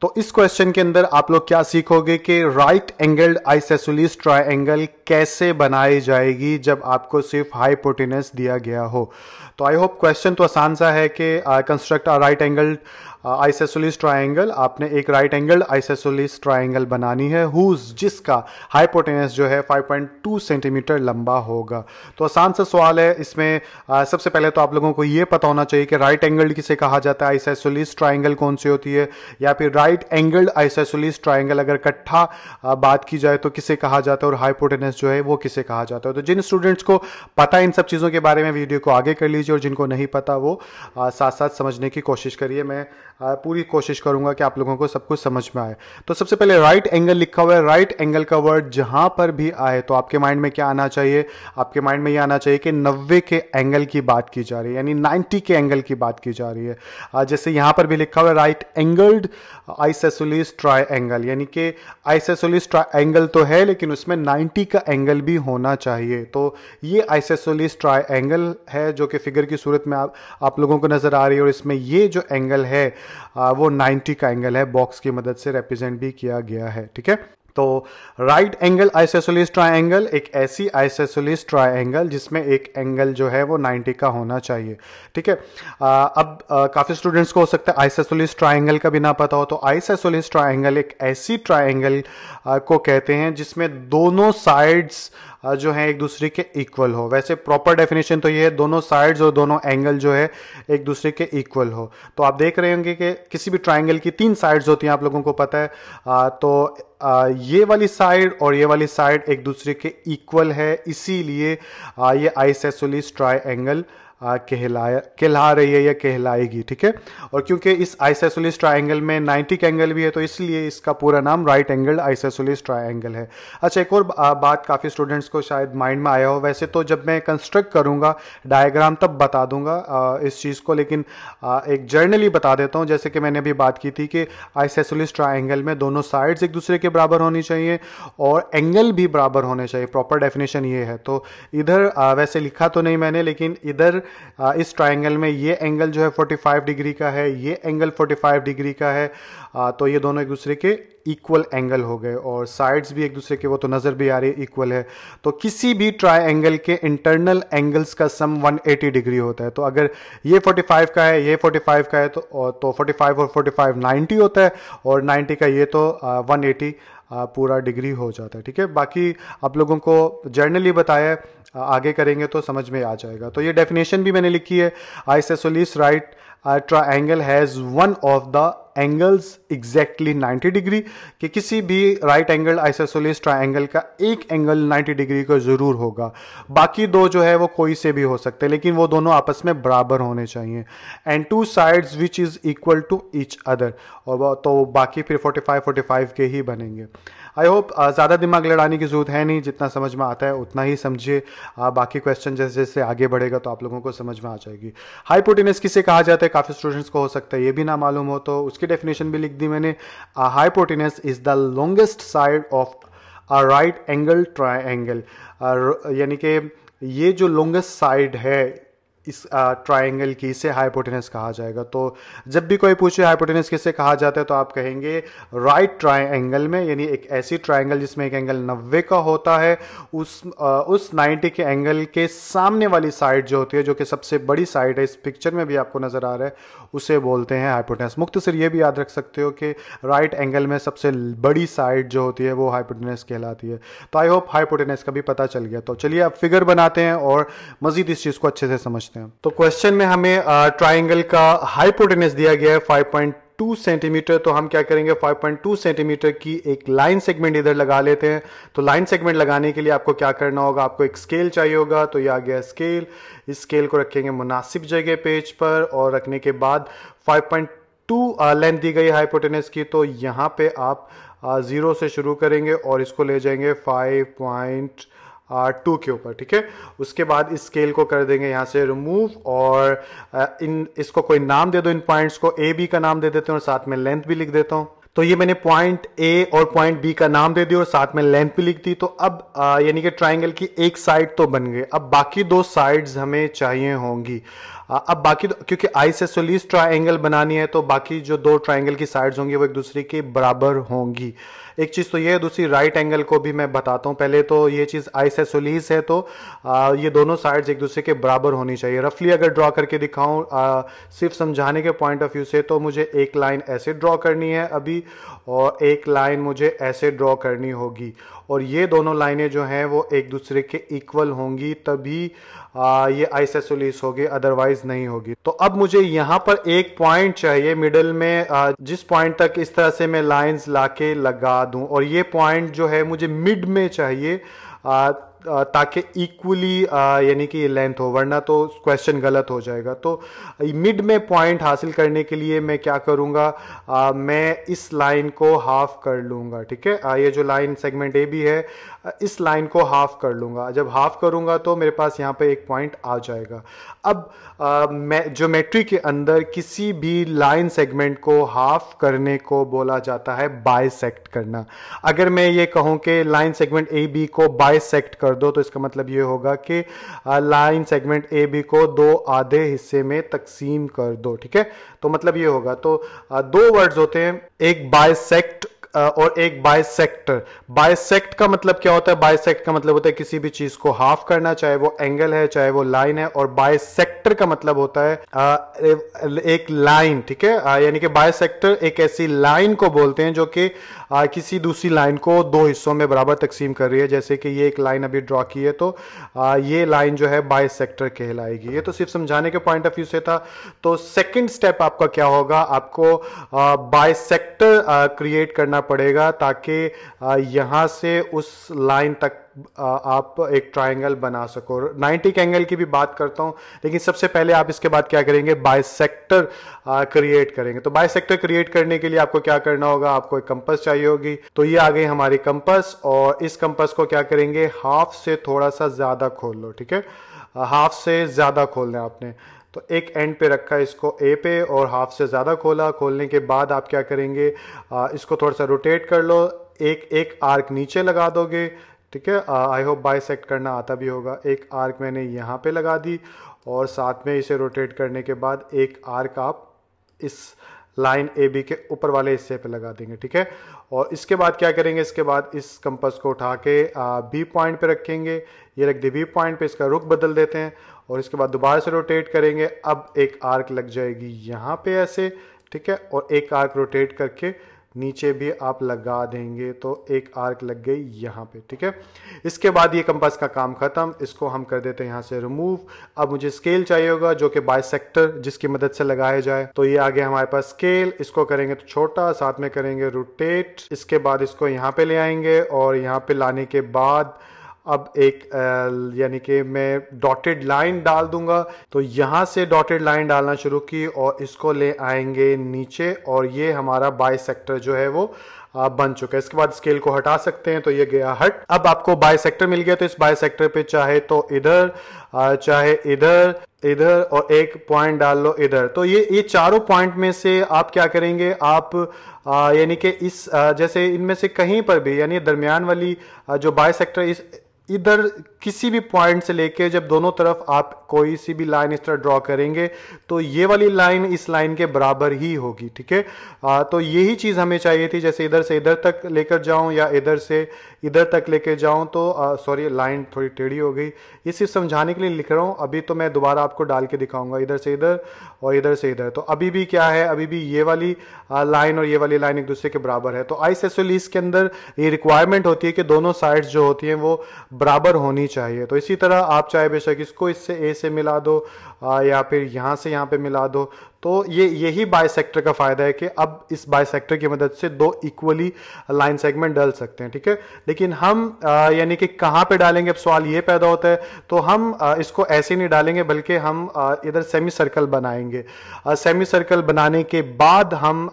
तो इस क्वेश्चन के अंदर आप लोग क्या सीखोगे कि राइट एंगल्ड आइसेसुलिस ट्राइंगल कैसे बनाई जाएगी जब आपको सिर्फ हाइपोटेनस दिया गया हो तो आई होप क्वेश्चन तो आसान सा है कि construct a right angled isosceles uh, triangle आपने एक राइट एंगल आइसेसोलिस ट्राइंगल बनानी है हुज जिसका हाइपोटेनस जो है 5.2 सेंटीमीटर लंबा होगा तो आसान सा सवाल है इसमें आ, uh, सबसे पहले तो आप लोगों को यह पता होना चाहिए कि राइट एंगल्ड किसे कहा जाता है आइसेसोलिस ट्राइंगल कौन सी होती है या फिर राइट एंगल्ड आइसेसोलिस ट्राइंगल अगर इकट्ठा uh, बात की जाए तो किसे कहा जाता है और हाइपोटेनस जो है वो किसे कहा जाता है तो जिन स्टूडेंट्स को पता है इन सब चीज़ों के बारे में वीडियो को आगे कर लीजिए और जिनको नहीं पता वो साथ साथ समझने की कोशिश करिए मैं हाँ, पूरी कोशिश करूंगा कि आप लोगों को सब कुछ समझ में आए तो सबसे पहले राइट एंगल लिखा हुआ है राइट एंगल का वर्ड जहां पर भी आए तो आपके माइंड में क्या आना चाहिए आपके माइंड में ये आना चाहिए कि नब्बे के एंगल की बात की जा रही है यानी नाइन्टी के एंगल की बात की जा रही है जैसे यहाँ पर भी लिखा हुआ है राइट एंगल्ड आइसेसोलिस ट्राइंगल यानी कि आइसेसोलिस ट्राइंगल तो है लेकिन उसमें 90 का एंगल भी होना चाहिए तो ये आइसेसोलिस ट्राइंगल है जो कि फिगर की सूरत में आप आप लोगों को नज़र आ रही है और इसमें ये जो एंगल है वो 90 का एंगल है बॉक्स की मदद से रिप्रेजेंट भी किया गया है ठीक है तो राइट एंगल आइसेसोलिस ट्राइंगल एक ऐसी आइसेसोलिस ट्राइंगल जिसमें एक एंगल जो है वो 90 का होना चाहिए ठीक है अब काफ़ी स्टूडेंट्स को हो सकता है आइसेसोलिस ट्राइंगल का भी ना पता हो तो आइसेसोलिस ट्राइंगल एक ऐसी ट्राइंगल को कहते हैं जिसमें दोनों साइड्स तो जो है एक दूसरे के इक्वल हो वैसे प्रॉपर डेफिनेशन तो ये है दोनों साइड्स और दोनों एंगल जो है एक दूसरे के इक्वल हो तो आप देख रहे होंगे कि किसी भी ट्राइंगल की तीन साइड्स होती हैं आप लोगों को पता है आ, तो आ, ये वाली साइड और ये वाली साइड एक दूसरे के इक्वल है इसीलिए ये आइसेसोलिस ट्राई एंगल कहलाया कहला रही है या कहलाएगी ठीक है और क्योंकि इस आइसेसोलिस ट्राइंगल में नाइन्टी का एंगल भी है तो इसलिए इसका पूरा नाम राइट एंगल्ड आइसेसोलिस ट्राइंगल है अच्छा एक और बात काफ़ी स्टूडेंट्स को शायद माइंड में आया हो वैसे तो जब मैं कंस्ट्रक्ट करूँगा डायग्राम तब बता दूंगा इस चीज़ को लेकिन एक जर्नली बता देता हूँ जैसे कि मैंने अभी बात की थी कि आइसेसोलिस ट्राइंगल में दोनों साइड्स एक दूसरे के बराबर होनी चाहिए और एंगल भी बराबर होने चाहिए प्रॉपर डेफिनेशन ये है तो इधर वैसे लिखा तो नहीं मैंने लेकिन इधर इस ट्राइंगल में ये एंगल जो है 45 डिग्री का है ये एंगल 45 डिग्री का है तो ये दोनों एक दूसरे के इक्वल एंगल हो गए और साइड्स भी एक दूसरे के वो तो नज़र भी आ रही है इक्वल है तो किसी भी ट्राइंगल के इंटरनल एंगल्स का सम 180 डिग्री होता है तो अगर ये 45 का है ये 45 का है तो तो 45 और 45 90 होता है और 90 का ये तो वन 180 पूरा डिग्री हो जाता है ठीक है बाकी आप लोगों को जर्नली बताया आगे करेंगे तो समझ में आ जाएगा तो ये डेफिनेशन भी मैंने लिखी है isosceles right triangle has one of the angles exactly 90 degree कि किसी भी राइट एंगल आइसोसोलिस ट्राइंगल का एक एंगल 90 डिग्री का ज़रूर होगा बाकी दो जो है वो कोई से भी हो सकते हैं लेकिन वो दोनों आपस में बराबर होने चाहिए and two sides which is equal to each other और तो बाकी फिर 45 45 के ही बनेंगे आई होप ज़्यादा दिमाग लड़ाने की ज़रूरत है नहीं जितना समझ में आता है उतना ही समझिए बाकी क्वेश्चन जैसे जैसे आगे बढ़ेगा तो आप लोगों को समझ में आ जाएगी हाइपोटिनस किसे कहा जाता है काफ़ी स्टूडेंट्स को हो सकता है ये भी ना मालूम हो तो उसके इसकी डेफिनेशन भी लिख दी मैंने hypotenuse is the longest side of a right angle angle यानी कि ये जो लॉन्गेस्ट साइड है इस ट्राइंगल की इसे हाइपोटेनस कहा जाएगा तो जब भी कोई पूछे हाइपोटेनस किसे कहा जाता है तो आप कहेंगे राइट ट्राइंगल में यानी एक ऐसी ट्राइंगल जिसमें एक एंगल नब्बे का होता है उस आ, उस नाइन्टी के एंगल के सामने वाली साइड जो होती है जो कि सबसे बड़ी साइड है इस पिक्चर में भी आपको नज़र आ रहा है उसे बोलते हैं हाइपोटेनस मुख्त सर ये भी याद रख सकते हो कि राइट एंगल में सबसे बड़ी साइड जो होती है वो हाइपोटेनस कहलाती है तो आई होप हाइपोटेनस का भी पता चल गया तो चलिए आप फिगर बनाते हैं और मज़ीद इस चीज़ को अच्छे से समझते हैं सकते हैं तो क्वेश्चन में हमें ट्राइंगल का हाईपोटेनस दिया गया है 5.2 सेंटीमीटर तो हम क्या करेंगे 5.2 सेंटीमीटर की एक लाइन सेगमेंट इधर लगा लेते हैं तो लाइन सेगमेंट लगाने के लिए आपको क्या करना होगा आपको एक स्केल चाहिए होगा तो ये आ गया स्केल इस स्केल को रखेंगे मुनासिब जगह पेज पर और रखने के बाद 5.2 लेंथ दी गई हाइपोटेनस की तो यहाँ पे आप ज़ीरो से शुरू करेंगे और इसको ले जाएंगे फाइव टू के ऊपर ठीक है उसके बाद इस स्केल को कर देंगे यहाँ से रिमूव और इन इसको कोई नाम दे दो इन पॉइंट्स को ए बी का नाम दे देते हैं और साथ में लेंथ भी लिख देता हूँ तो ये मैंने पॉइंट ए और पॉइंट बी का नाम दे दिया और साथ में लेंथ भी लिख दी तो अब यानी कि ट्राइंगल की एक साइड तो बन गई अब बाकी दो साइड्स हमें चाहिए होंगी आ, अब बाकी क्योंकि आई से सोलिस ट्राइंगल बनानी है तो बाकी जो दो ट्राइंगल की साइड्स होंगी वो एक दूसरे के बराबर होंगी एक चीज़ तो ये है दूसरी राइट एंगल को भी मैं बताता हूँ पहले तो ये चीज़ आइसेसोलीस है तो आ, ये दोनों साइड्स एक दूसरे के बराबर होनी चाहिए रफली अगर ड्रॉ करके दिखाऊँ सिर्फ समझाने के पॉइंट ऑफ व्यू से तो मुझे एक लाइन ऐसे ड्रॉ करनी है अभी और एक लाइन मुझे ऐसे ड्रॉ करनी होगी और ये दोनों लाइनें जो हैं वो एक दूसरे के इक्वल होंगी तभी आ, ये आइसेसोलीस होगी अदरवाइज नहीं होगी तो अब मुझे यहाँ पर एक पॉइंट चाहिए मिडल में आ, जिस पॉइंट तक इस तरह से मैं लाइंस लाके लगा दूं और ये पॉइंट जो है मुझे मिड में चाहिए ताकि इक्वली यानी कि लेंथ हो वरना तो क्वेश्चन गलत हो जाएगा तो मिड में पॉइंट हासिल करने के लिए मैं क्या करूँगा मैं इस लाइन को हाफ कर लूँगा ठीक है ये जो लाइन सेगमेंट ए भी है इस लाइन को हाफ कर लूँगा जब हाफ करूँगा तो मेरे पास यहाँ पर एक पॉइंट आ जाएगा अब ज्योमेट्री के अंदर किसी भी लाइन सेगमेंट को हाफ करने को बोला जाता है बायसेक्ट करना अगर मैं ये कहूँ कि लाइन सेगमेंट ए बी को बायसेक्ट कर दो तो इसका मतलब ये होगा कि लाइन सेगमेंट ए बी को दो आधे हिस्से में तकसीम कर दो ठीक है तो मतलब ये होगा तो दो वर्ड्स होते हैं एक बायसेक्ट और एक बायसेक्ट बाइसेक्ट का मतलब क्या होता है बाइसेक्ट का मतलब होता है किसी भी चीज को हाफ करना चाहे वो एंगल है चाहे वो लाइन है और बाइसेक्टर का मतलब होता है एक लाइन ठीक है यानी कि बाइसेक्टर एक ऐसी लाइन को बोलते हैं जो कि किसी दूसरी लाइन को दो हिस्सों में बराबर तकसीम कर रही है जैसे कि ये एक लाइन अभी ड्रॉ की है तो ये लाइन जो है बाइसेक्टर कहलाएगी ये तो सिर्फ समझाने के पॉइंट ऑफ व्यू से था तो सेकेंड स्टेप आपका क्या होगा आपको बाइसेक्टर क्रिएट करना पड़ेगा ताकि यहाँ से उस लाइन तक आप एक ट्रायंगल बना सको 90 के एंगल की भी बात करता हूं लेकिन सबसे पहले आप इसके बाद क्या करेंगे बायसेक्टर क्रिएट करेंगे तो बायसेक्टर क्रिएट करने के लिए आपको क्या करना होगा आपको एक कंपस चाहिए होगी तो ये आ गई हमारी कंपस और इस कंपस को क्या करेंगे हाफ से थोड़ा सा ज़्यादा खोल लो ठीक है हाफ से ज़्यादा खोल लें आपने तो एक एंड पे रखा इसको ए पे और हाफ से ज़्यादा खोला खोलने के बाद आप क्या करेंगे आ, इसको थोड़ा सा रोटेट कर लो एक एक आर्क नीचे लगा दोगे ठीक है आई होप बाई करना आता भी होगा एक आर्क मैंने यहाँ पे लगा दी और साथ में इसे रोटेट करने के बाद एक आर्क आप इस लाइन ए बी के ऊपर वाले हिस्से पे लगा देंगे ठीक है और इसके बाद क्या करेंगे इसके बाद इस कंपस को उठा के बी पॉइंट पे रखेंगे ये रख दे बी पॉइंट पे इसका रुख बदल देते हैं और इसके बाद दोबारा से रोटेट करेंगे अब एक आर्क लग जाएगी यहाँ पे ऐसे ठीक है और एक आर्क रोटेट करके नीचे भी आप लगा देंगे तो एक आर्क लग गई यहाँ पे ठीक है इसके बाद ये कंपास का काम खत्म इसको हम कर देते हैं यहाँ से रिमूव अब मुझे स्केल चाहिए होगा जो कि बायसेक्टर जिसकी मदद से लगाया जाए तो ये आगे हमारे पास स्केल इसको करेंगे तो छोटा साथ में करेंगे रोटेट इसके बाद इसको यहाँ पे ले आएंगे और यहाँ पे लाने के बाद अब एक यानी कि मैं डॉटेड लाइन डाल दूंगा तो यहां से डॉटेड लाइन डालना शुरू की और इसको ले आएंगे नीचे और ये हमारा बाई सेक्टर जो है वो बन चुका है इसके बाद स्केल को हटा सकते हैं तो ये गया हट अब आपको बाय सेक्टर मिल गया तो इस बाय सेक्टर पे चाहे तो इधर चाहे इधर इधर और एक पॉइंट डाल लो इधर तो ये ये चारों पॉइंट में से आप क्या करेंगे आप यानी कि इस आ, जैसे इनमें से कहीं पर भी यानी दरमियान वाली आ, जो बाय सेक्टर इस इधर किसी भी पॉइंट से लेके जब दोनों तरफ आप कोई सी भी लाइन इस तरह ड्रॉ करेंगे तो ये वाली लाइन इस लाइन के बराबर ही होगी ठीक है तो यही चीज़ हमें चाहिए थी जैसे इधर से इधर तक लेकर जाऊं या इधर से इधर तक लेके जाऊं तो सॉरी लाइन थोड़ी टेढ़ी हो गई ये सिर्फ समझाने के लिए लिख रहा हूँ अभी तो मैं दोबारा आपको डाल के दिखाऊंगा इधर से इधर और इधर से इधर तो अभी भी क्या है अभी भी ये वाली लाइन और ये वाली लाइन एक दूसरे के बराबर है तो आइस के अंदर ये रिक्वायरमेंट होती है कि दोनों साइड्स जो होती हैं वो बराबर होनी चाहिए चाहिए तो इसी तरह आप चाहे बेशक इसको इससे ए से मिला दो या फिर यहाँ से यहाँ पे मिला दो तो ये यही बायसेक्टर का फायदा है कि अब इस बायसेक्टर की मदद से दो इक्वली लाइन सेगमेंट डाल सकते हैं ठीक है लेकिन हम यानी कि कहाँ पे डालेंगे अब सवाल ये पैदा होता है तो हम आ, इसको ऐसे नहीं डालेंगे बल्कि हम इधर सेमी सर्कल बनाएंगे आ, सेमी सर्कल बनाने के बाद हम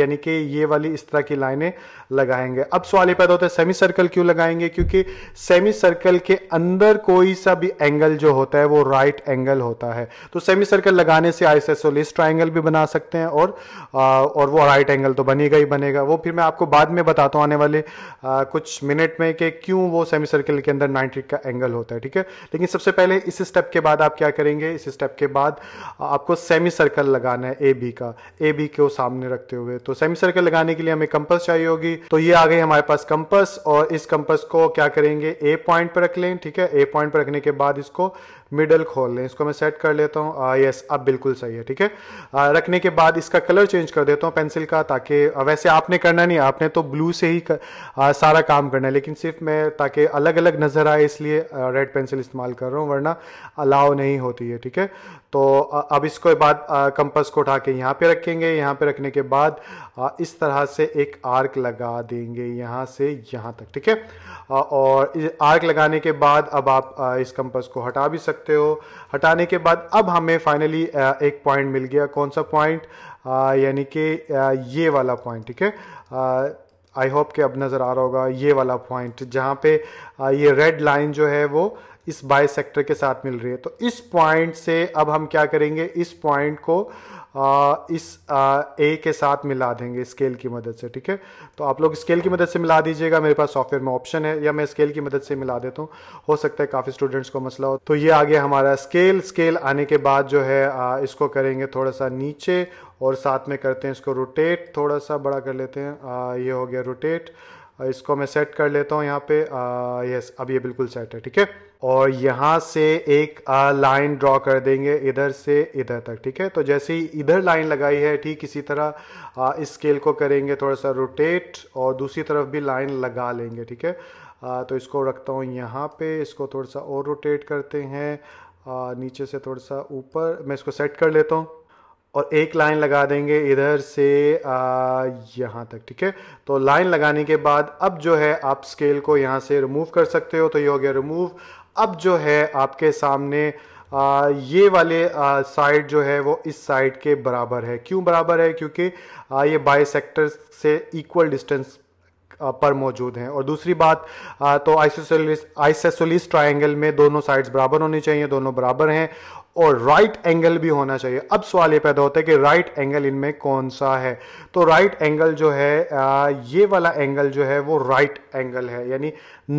यानी कि ये वाली इस तरह की लाइनें लगाएंगे अब सवाल ये पैदा होता है सेमी सर्कल क्यों लगाएंगे क्योंकि सेमी सर्कल के अंदर कोई सा भी एंगल जो होता है वो राइट एंगल होता है तो सेमी सर्कल लगाने से आइसोसोलिस ट्राइंगल भी बना सकते हैं और आ, और वो राइट एंगल तो बनेगा ही बनेगा वो फिर मैं आपको बाद में बताता हूँ आने वाले आ, कुछ मिनट में कि क्यों वो सेमी सर्कल के अंदर नाइन्टी का एंगल होता है ठीक है लेकिन सबसे पहले इस स्टेप के बाद आप क्या करेंगे इस स्टेप के बाद आपको सेमी सर्कल लगाना है ए बी का ए बी को सामने रखते हुए तो सेमी सर्कल लगाने के लिए हमें कंपस चाहिए होगी तो ये आ गई हमारे पास कंपस और इस कंपस को क्या करेंगे ए पॉइंट पर रख लें ठीक है ए पॉइंट पर रखने के बाद इसको मिडल खोल लें इसको मैं सेट कर लेता हूँ यस अब बिल्कुल सही है ठीक है रखने के बाद इसका कलर चेंज कर देता हूँ पेंसिल का ताकि वैसे आपने करना नहीं आपने तो ब्लू से ही कर, आ, सारा काम करना है लेकिन सिर्फ मैं ताकि अलग अलग नज़र आए इसलिए रेड पेंसिल इस्तेमाल कर रहा हूँ वरना अलाव नहीं होती है ठीक है तो अब इसको बाद कंपस को उठा के यहाँ पे रखेंगे यहाँ पे रखने के बाद आ, इस तरह से एक आर्क लगा देंगे यहाँ से यहाँ तक ठीक है और आर्क लगाने के बाद अब आप इस कंपस को हटा भी सकते सकते हो हटाने के बाद अब हमें फाइनली एक पॉइंट मिल गया कौन सा पॉइंट यानी कि ये वाला पॉइंट ठीक है आई होप कि अब नज़र आ रहा होगा ये वाला पॉइंट जहाँ पे ये रेड लाइन जो है वो इस बाई सेक्टर के साथ मिल रही है तो इस पॉइंट से अब हम क्या करेंगे इस पॉइंट को आ, इस ए के साथ मिला देंगे स्केल की मदद से ठीक है तो आप लोग स्केल की मदद से मिला दीजिएगा मेरे पास सॉफ्टवेयर में ऑप्शन है या मैं स्केल की मदद से मिला देता हूँ हो सकता है काफ़ी स्टूडेंट्स को मसला हो तो ये आ गया हमारा स्केल स्केल आने के बाद जो है आ, इसको करेंगे थोड़ा सा नीचे और साथ में करते हैं इसको रोटेट थोड़ा सा बड़ा कर लेते हैं आ, ये हो गया रोटेट इसको मैं सेट कर लेता हूँ यहाँ पर यस अब ये बिल्कुल सेट है ठीक है और यहाँ से एक लाइन ड्रॉ कर देंगे इधर से इधर तक ठीक है तो जैसे ही इधर लाइन लगाई है ठीक इसी तरह आ, इस स्केल को करेंगे थोड़ा सा रोटेट और दूसरी तरफ भी लाइन लगा लेंगे ठीक है तो इसको रखता हूँ यहाँ पे इसको थोड़ा सा और रोटेट करते हैं आ, नीचे से थोड़ा सा ऊपर मैं इसको सेट कर लेता हूँ और एक लाइन लगा देंगे इधर से यहाँ तक ठीक है तो लाइन लगाने के बाद अब जो है आप स्केल को यहाँ से रिमूव कर सकते हो तो ये हो गया रिमूव अब जो है आपके सामने आ, ये वाले साइड जो है वो इस साइड के बराबर है क्यों बराबर है क्योंकि आ, ये बाई सेक्टर से इक्वल डिस्टेंस पर मौजूद हैं और दूसरी बात तो आइसोसोलिस आइसेसोलिस ट्राइंगल में दोनों साइड्स बराबर होनी चाहिए दोनों बराबर हैं और राइट एंगल भी होना चाहिए अब सवाल ये पैदा होता है कि राइट एंगल इनमें कौन सा है तो राइट एंगल जो है ये वाला एंगल जो है वो राइट एंगल है यानी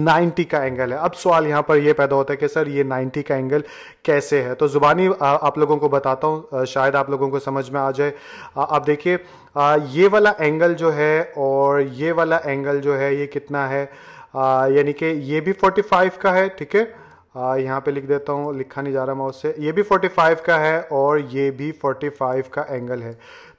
90 का एंगल है अब सवाल यहाँ पर ये पैदा होता है कि सर ये 90 का एंगल कैसे है तो ज़ुबानी आप लोगों को बताता हूँ शायद आप लोगों को समझ में आ जाए आप देखिए आ, ये वाला एंगल जो है और ये वाला एंगल जो है ये कितना है यानी कि ये भी 45 का है ठीक है यहाँ पे लिख देता हूँ लिखा नहीं जा रहा मैं उससे ये भी 45 का है और ये भी 45 का एंगल है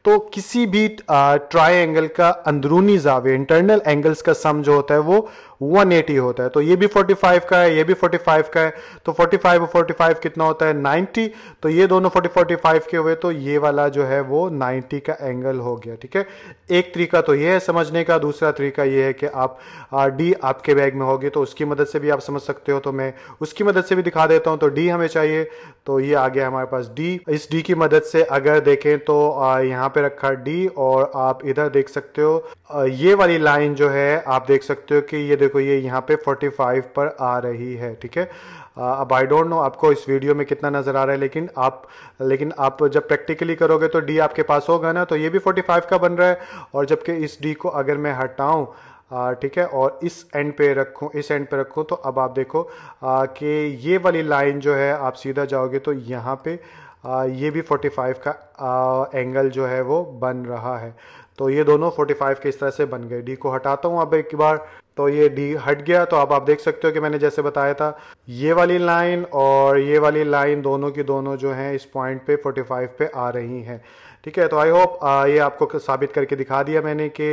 तो किसी भी ट्रायंगल का अंदरूनी जावे इंटरनल एंगल्स का सम जो होता है वो 180 होता है तो ये भी 45 का है ये भी 45 का है तो 45 और 45 कितना होता है 90 तो ये दोनों 40 45 के हुए तो ये वाला जो है वो 90 का एंगल हो गया ठीक है एक तरीका तो ये है समझने का दूसरा तरीका ये है कि आप डी आपके बैग में होगी तो उसकी मदद से भी आप समझ सकते हो तो मैं उसकी मदद से भी दिखा देता हूँ तो डी हमें चाहिए तो ये आ गया हमारे पास डी इस डी की मदद से अगर देखें तो यहाँ पे रखा डी और आप इधर देख सकते हो ये वाली लाइन जो है आप देख सकते हो कि ये देखो ये यहाँ पे 45 पर आ रही है ठीक है अब आई डोंट नो आपको इस वीडियो में कितना नज़र आ रहा है लेकिन आप लेकिन आप जब प्रैक्टिकली करोगे तो डी आपके पास होगा ना तो ये भी 45 का बन रहा है और जबकि इस डी को अगर मैं हटाऊं ठीक है और इस एंड पे रखूँ इस एंड पे रखूँ तो अब आप देखो कि ये वाली लाइन जो है आप सीधा जाओगे तो यहाँ पे ये भी 45 का आ, एंगल जो है वो बन रहा है तो ये दोनों 45 के इस तरह से बन गए डी को हटाता हूँ अब एक बार तो ये डी हट गया तो अब आप देख सकते हो कि मैंने जैसे बताया था ये वाली लाइन और ये वाली लाइन दोनों की दोनों जो हैं इस पॉइंट पे 45 पे आ रही हैं ठीक है तो आई होप ये आपको साबित करके दिखा दिया मैंने कि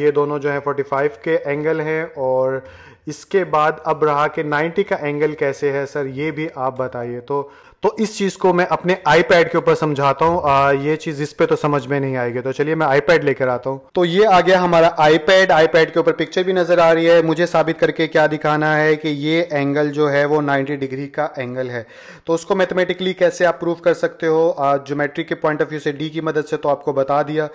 ये दोनों जो हैं 45 के एंगल हैं और इसके बाद अब रहा कि 90 का एंगल कैसे है सर ये भी आप बताइए तो तो इस चीज़ को मैं अपने आईपैड के ऊपर समझाता हूँ ये चीज़ इस पे तो समझ में नहीं आएगी तो चलिए मैं आईपैड लेकर आता हूँ तो ये आ गया हमारा आईपैड आईपैड के ऊपर पिक्चर भी नज़र आ रही है मुझे साबित करके क्या दिखाना है कि ये एंगल जो है वो 90 डिग्री का एंगल है तो उसको मैथमेटिकली कैसे आप प्रूव कर सकते हो ज्योमेट्रिक के पॉइंट ऑफ व्यू से डी की मदद से तो आपको बता दिया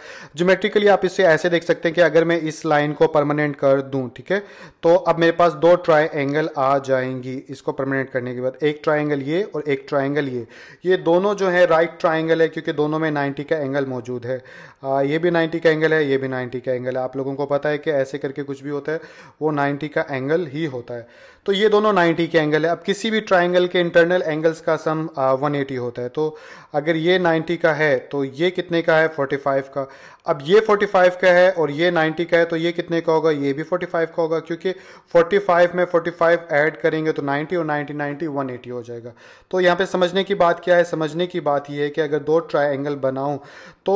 जोमेट्रिकली आप इसे ऐसे देख सकते हैं कि अगर मैं इस लाइन को परमानेंट कर दू ठीक है तो अब मेरे पास दो ट्राई एंगल आ जाएंगी इसको परमानेंट करने के बाद एक ट्राइंगल ये और एक ट्राइंगल एंगल ये ये दोनों जो है राइट ट्राइंगल है क्योंकि दोनों में 90 का एंगल मौजूद है आ, ये भी 90 का एंगल है ये भी 90 का एंगल है आप लोगों को पता है कि ऐसे करके कुछ भी होता है वो 90 का एंगल ही होता है तो ये दोनों 90 के एंगल है अब किसी भी ट्राइंगल के इंटरनल एंगल्स का सम वन एटी होता है तो अगर ये नाइन्टी का है तो ये कितने का है फोर्टी का अब ये फोर्टी का है और ये नाइन्टी का है तो ये कितने का होगा ये भी फोर्टी का होगा क्योंकि फोर्टी में फोर्टी फाइव ऐड करेंगे तो नाइन्टी और नाइन्टी नाइन्टी वन हो जाएगा तो यहाँ पे समझ समझने की बात क्या है समझने की बात यह है कि अगर दो ट्राइंगल बनाऊं तो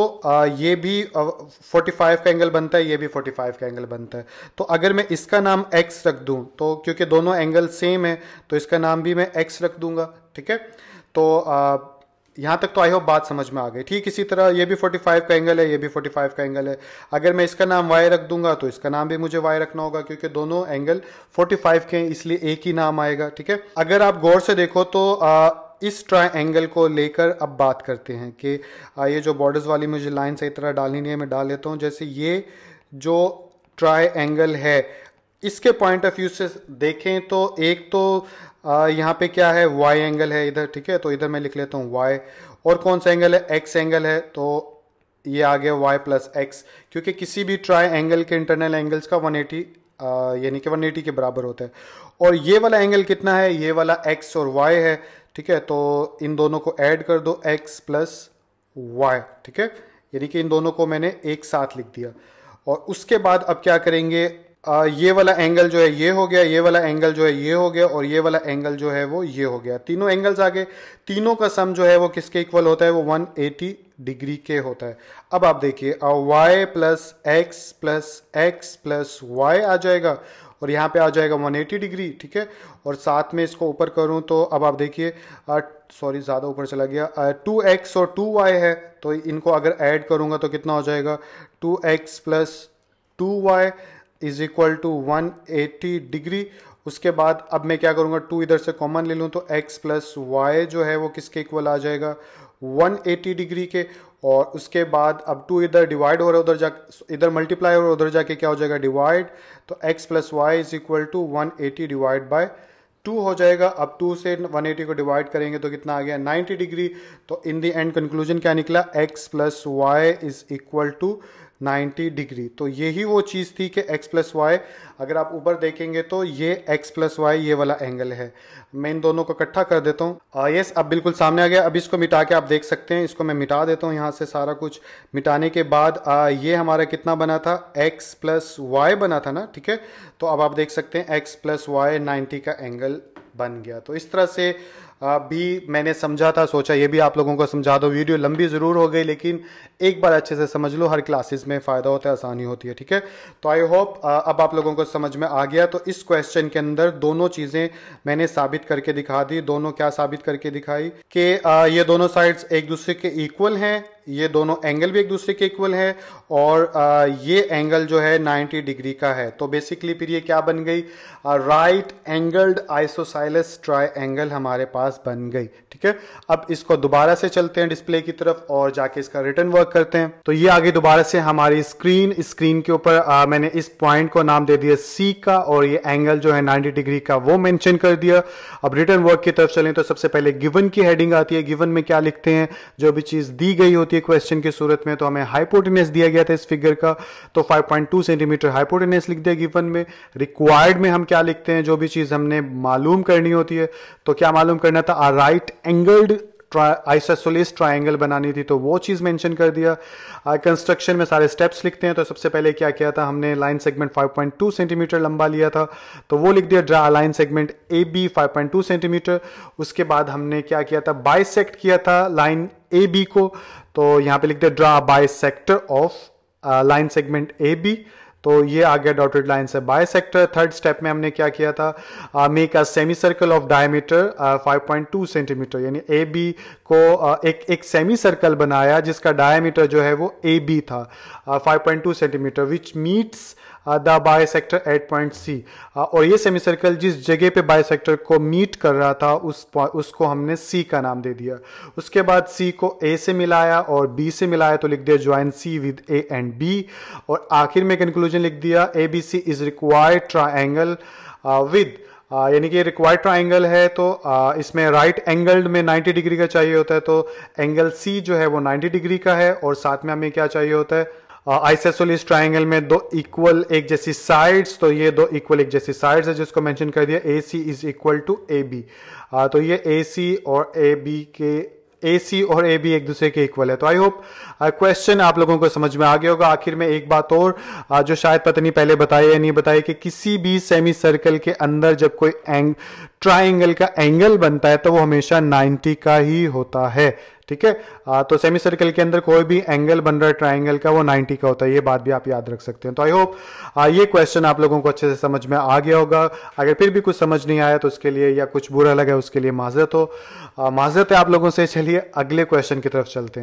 ये भी 45 का एंगल बनता है ये भी 45 का एंगल बनता है तो अगर मैं इसका नाम x रख दूं तो क्योंकि दोनों एंगल सेम है तो इसका नाम भी मैं x रख दूंगा ठीक है तो यहाँ तक तो आई होप बात समझ में आ गई ठीक इसी तरह ये भी 45 का एंगल है ये भी 45 का एंगल है अगर मैं इसका नाम y रख दूंगा तो इसका नाम भी मुझे y रखना होगा क्योंकि दोनों एंगल 45 के हैं इसलिए एक ही नाम आएगा ठीक है अगर आप गौर से देखो तो आ, इस एंगल को लेकर अब बात करते हैं कि ये जो बॉर्डर्स वाली मुझे लाइन सही तरह डालनी है मैं डाल लेता हूँ जैसे ये जो एंगल है इसके पॉइंट ऑफ व्यू से देखें तो एक तो यहाँ पे क्या है वाई एंगल है इधर ठीक है तो इधर मैं लिख लेता हूँ वाई और कौन सा एंगल है एक्स एंगल है तो ये आ गया वाई प्लस एक्स क्योंकि किसी भी ट्राई एंगल के इंटरनल एंगल्स का 180 यानी कि 180 के बराबर होता है और ये वाला एंगल कितना है ये वाला एक्स और वाई है ठीक है तो इन दोनों को ऐड कर दो x प्लस वाई ठीक है यानी कि इन दोनों को मैंने एक साथ लिख दिया और उसके बाद अब क्या करेंगे आ, ये वाला एंगल जो है ये हो गया ये वाला एंगल जो है ये हो गया और ये वाला एंगल जो है वो ये हो गया तीनों एंगल्स आ गए तीनों का सम जो है वो किसके इक्वल होता है वो 180 डिग्री के होता है अब आप देखिए Y plus X plus X plus Y आ जाएगा और यहाँ पे आ जाएगा 180 डिग्री ठीक है और साथ में इसको ऊपर करूँ तो अब आप देखिए सॉरी ज़्यादा ऊपर चला गया टू एक्स और टू वाई है तो इनको अगर ऐड करूँगा तो कितना हो जाएगा two X plus two Y is equal to one eighty degree उसके बाद अब मैं क्या करूँगा टू इधर से कॉमन ले लूँ तो एक्स प्लस वाई जो है वो किसके इक्वल आ जाएगा 180 डिग्री के और उसके बाद अब टू इधर डिवाइड हो रहा है उधर जा इधर मल्टीप्लाई हो रहा है उधर जाके क्या हो जाएगा डिवाइड तो x plus Y is equal to one eighty divide by two हो जाएगा अब टू से वन एटी को डिवाइड करेंगे तो कितना आ गया नाइन्टी डिग्री तो इन दी एंड कंक्लूजन क्या निकला X plus Y is equal to 90 degree तो यही वो चीज़ थी कि x प्लस वाई अगर आप ऊपर देखेंगे तो ये x प्लस वाई ये वाला एंगल है मैं इन दोनों को इकट्ठा कर देता हूँ यस अब बिल्कुल सामने आ गया अब इसको मिटा के आप देख सकते हैं इसको मैं मिटा देता हूँ यहाँ से सारा कुछ मिटाने के बाद आ, ये हमारा कितना बना था x प्लस वाई बना था ना ठीक है तो अब आप देख सकते हैं x प्लस वाई नाइन्टी का एंगल बन गया तो इस तरह से भी मैंने समझा था सोचा ये भी आप लोगों को समझा दो वीडियो लंबी ज़रूर हो गई लेकिन एक बार अच्छे से समझ लो हर क्लासेस में फ़ायदा होता है आसानी होती है ठीक है तो आई होप अब आप लोगों को समझ में आ गया तो इस क्वेश्चन के अंदर दोनों चीज़ें मैंने साबित करके दिखा दी दोनों क्या साबित करके दिखाई कि ये दोनों साइड्स एक दूसरे के इक्वल हैं ये दोनों एंगल भी एक दूसरे के इक्वल है और ये एंगल जो है 90 डिग्री का है तो बेसिकली फिर ये क्या बन गई right angled isosceles triangle हमारे पास बन गई ठीक है अब इसको दोबारा से चलते हैं डिस्प्ले की तरफ और जाके इसका रिटर्न वर्क करते हैं तो ये आगे दोबारा से हमारी स्क्रीन स्क्रीन के ऊपर मैंने इस पॉइंट को नाम दे दिया सी का और ये एंगल जो है नाइन्टी डिग्री का वो मैंशन कर दिया अब रिटर्न वर्क की तरफ चले तो सबसे पहले गिवन की हेडिंग आती है गिवन में क्या लिखते हैं जो भी चीज दी गई होती होती क्वेश्चन की सूरत में तो हमें हाइपोटेनस दिया गया था इस फिगर का तो 5.2 सेंटीमीटर हाइपोटेनस लिख दिया गिवन में रिक्वायर्ड में हम क्या लिखते हैं जो भी चीज़ हमने मालूम करनी होती है तो क्या मालूम करना था राइट एंगल्ड आइसोसोलिस ट्राइंगल बनानी थी तो वो चीज़ मेंशन कर दिया कंस्ट्रक्शन में सारे स्टेप्स लिखते हैं तो सबसे पहले क्या किया था हमने लाइन सेगमेंट 5.2 सेंटीमीटर लंबा लिया था तो वो लिख दिया draw line segment A B five centimetre उसके बाद हमने क्या किया था बाइसेक्ट किया था लाइन ए बी को तो यहाँ पे लिख दिया draw bisector of line segment A B तो ये आ गया डॉटेड लाइन से बाय सेक्टर थर्ड स्टेप में हमने क्या किया था make a semi circle of diameter 5.2 centimetre यानी ए बी को uh, एक एक सेमी सर्कल बनाया जिसका डायमीटर जो है वो ए बी था five point two centimetre which meets the bisector at point C और ये सेमी सर्कल जिस जगह पे बाय सेक्टर को मीट कर रहा था उस उसको हमने सी का नाम दे दिया उसके बाद सी को ए से मिलाया और बी से मिलाया तो लिख दिया join C with A and B और आखिर में कंक्लूजन लिख दिया A B C is required triangle with यानी कि रिक्वायर्ड ट्राइंगल है तो आ, uh, इसमें राइट right एंगल्ड में 90 डिग्री का चाहिए होता है तो एंगल सी जो है वो 90 डिग्री का है और साथ में हमें क्या चाहिए होता है आइसेसोलिस uh, ट्राइंगल में दो इक्वल एक जैसी साइड्स तो ये दो इक्वल एक जैसी साइड्स है जिसको मेंशन कर दिया A C is equal to A B तो ये ए सी और ए बी के ए सी और ए बी एक दूसरे के इक्वल है तो आई होप क्वेश्चन आप लोगों को समझ में आ गया होगा आखिर में एक बात और uh, जो शायद पता नहीं पहले बताए या नहीं बताए कि किसी भी सेमी सर्कल के अंदर जब कोई एंग ट्राइंगल का एंगल बनता है तो वो हमेशा 90 का ही होता है ठीक है तो सेमी सर्कल के अंदर कोई भी एंगल बन रहा है ट्राइंगल का वो 90 का होता है ये बात भी आप याद रख सकते हैं तो आई होप ये क्वेश्चन आप लोगों को अच्छे से समझ में आ गया होगा अगर फिर भी कुछ समझ नहीं आया तो उसके लिए या कुछ बुरा लगा उसके लिए माजरत हो माजरत है आप लोगों से चलिए अगले क्वेश्चन की तरफ चलते हैं